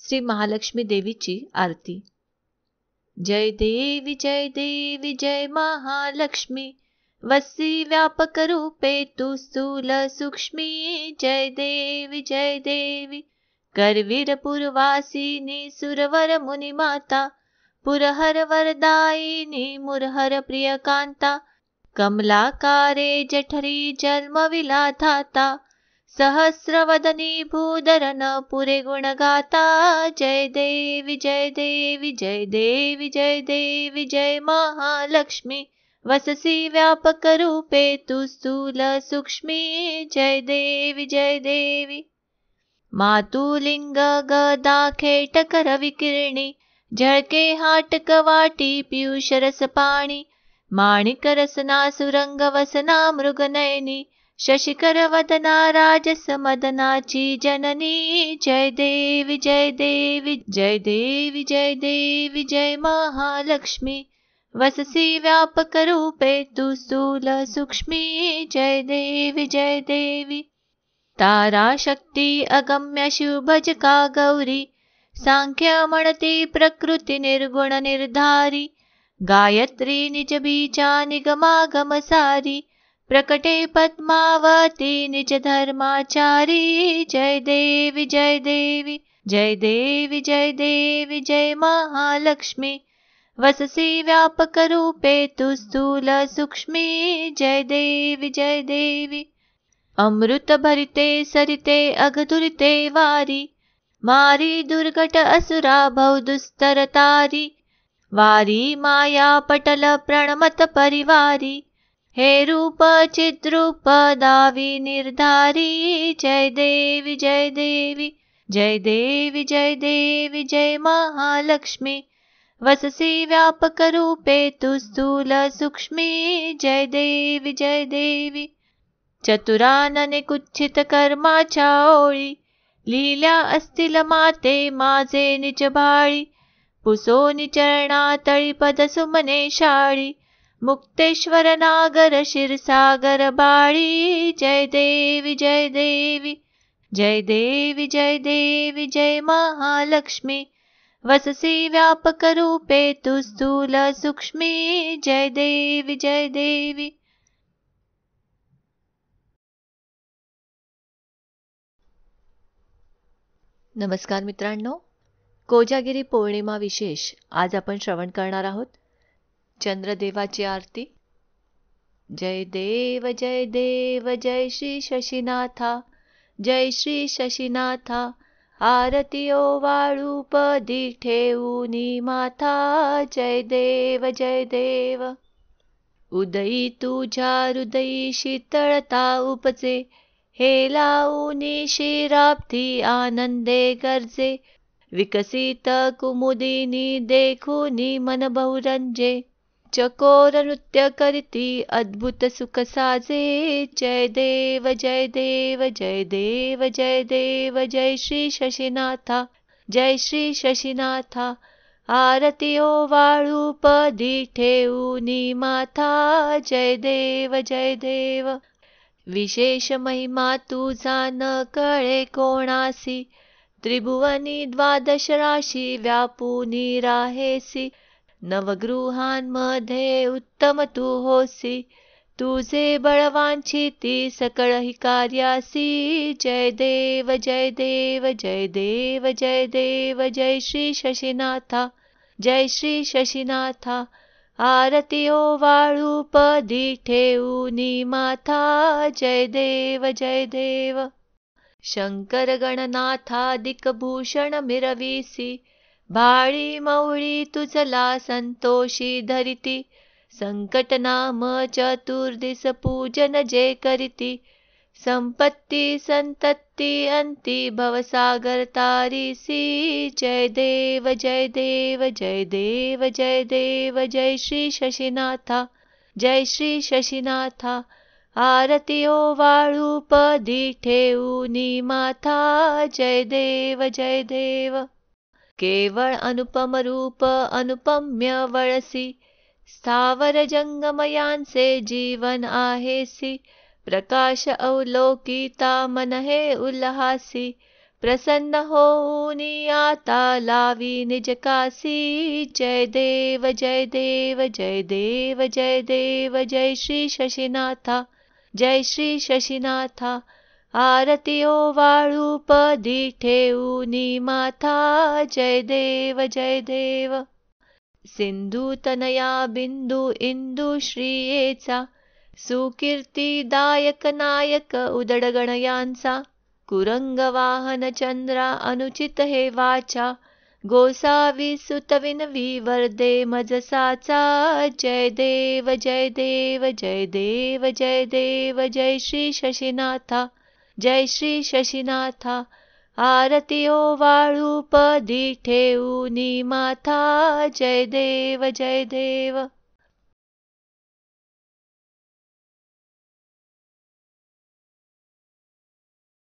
श्री महालक्ष्मी देवीची आरती जय देवी जय देवी जय महालक्ष्मी वसी व्यापक रूपे तू स्थूल सूक्ष्मी जय देवी जय देवी करवीरपुरवासिनी सुरवर मुनिमाता पुरहर वरदायिनी मुरहर प्रियकांता कमलाकारे जठरी विलाधाता सहस्रवदनी पुरे गुणगाता जय देवि जय देवि जय देवि जय देवि जय महालक्ष्मि वससि व्यापकरूपे तु स्थूलसूक्ष्मि जय देवि जय देवी मातुलिङ्गगदाखेटकरविकिरणि हाटकवाटी पीयूषरसपाणि माणिकरसना सुरङ्गवसना मृगनयनी शशिकरवदनाराजसमदनाची जननी जय देवी जय देवी जय देवी जय देवी जय महालक्ष्मी वससि व्यापकरूपे तु जय देवि जय देवी ताराशक्ति अगम्य शिवभज का गौरी साङ्ख्यमणति प्रकृतिनिर्गुणनिर्धारि गायत्री निजबीजा प्रकटे पद्मावती निजधर्माचारी जय देवि जय देवि जय देवी जय देवी जय महालक्ष्मी वससि व्यापकरूपे तु स्थूलसूक्ष्मि जय देवि जय देवी अमृतभरिते सरिते अघधुरिते वारी मारि दुर्घट असुराभौ माया वारी मायापटल परिवारी हे रूपचिद्रूपदावि विनिर्धारी जय देवि जय देवि जय देवि जय देवि जय महालक्ष्मी वससि व्यापकरूपे तु स्थूलसूक्ष्मि जय देवी जय देवी चतुराननि चाळि लीला अस्ति लते मासे निचबाळि पुसोनिचरणातळिपदसुमने शाळी मुक्तेश्वर नागर शिरसागर बाळी जय देवी जय देवी जय देवी जय देवी जय महालक्ष्मी वससी व्यापक रूपे तु स्थूल सूक्ष्मी जय देवी जय देवी नमस्कार मित्रांनो कोजागिरी पौर्णिमा विशेष आज आपण श्रवण करणार आहोत चंद्रदेवाची आरती जय देव जय देव जय श्री शशिनाथा जय श्री शशिनाथा आरती ओ वाळू पदी ठेवूनी माथा जय देव जय देव उदयी तुझ्या हृदयी शीतळता उपजे हे लावूनी शिराब्धी आनंदे गरजे विकसित कुमुदिनी देखुनी मन बहुरंजे चकोरनृत्यकरिति अद्भुतसुखसाजे जय देव जय देव जय देव जय देव जय श्री शशिनाथ जय श्री शशिनाथ आरतियो वाळूपदिठेऊनी माथा जय देव जयदेव कळे कोणासी त्रिभुवनी द्वादश राशी व्यापुनी राहेसी नवगृहान् मध्ये उत्तम तु होसि तुझे बलवाञ्छिति बलवाञ्छीति हि कार्यासि जय देव जय देव जय देव जय देव जय श्री शशिनाथ जय श्री शशिनाथ आरतियो ठेऊनी माथा जय देव जय देव शङ्करगणनाथादिकभूषणमिरवीसि बाळी मौळी तुझला संतोषी धरिती संकट नाम चतुर्दिस पूजन जे करिती संपत्ती संतत्ती अंती भवसागर तारीसी जय देव जय देव जय देव जय देव जय श्री शशिनाथा जय श्री शशिनाथा आरतीओ वाळूपदी ठेऊनी माथा जय देव जय देव केवळ अनुपम रूप अनुपम्य वळसि स्थावर जंगमयांसे जीवन आहेसी प्रकाश अवलोकिता मन हे उल्हासी प्रसन्न होनी आता लावी निजकासी, कासी जय देव जय देव जय देव जय देव जय श्री शशिनाथा जय श्री शशिनाथा आरतीओ वाळू पदी ठेवूनी माथा जय देव जय देव सिंधू तनया बिंदू इंदू श्रीयेचा सुकीर्तीदायक नायक उदडगण यांचा वाहन चंद्रा अनुचित हे वाचा गोसावी सुतविनवी वर्दे मजसाचा जय देव जय देव जय देव जय देव जय श्री शशिनाथा जय श्री शशिनाथा आरतियो वाळूपदिठे माता जय देव जय देव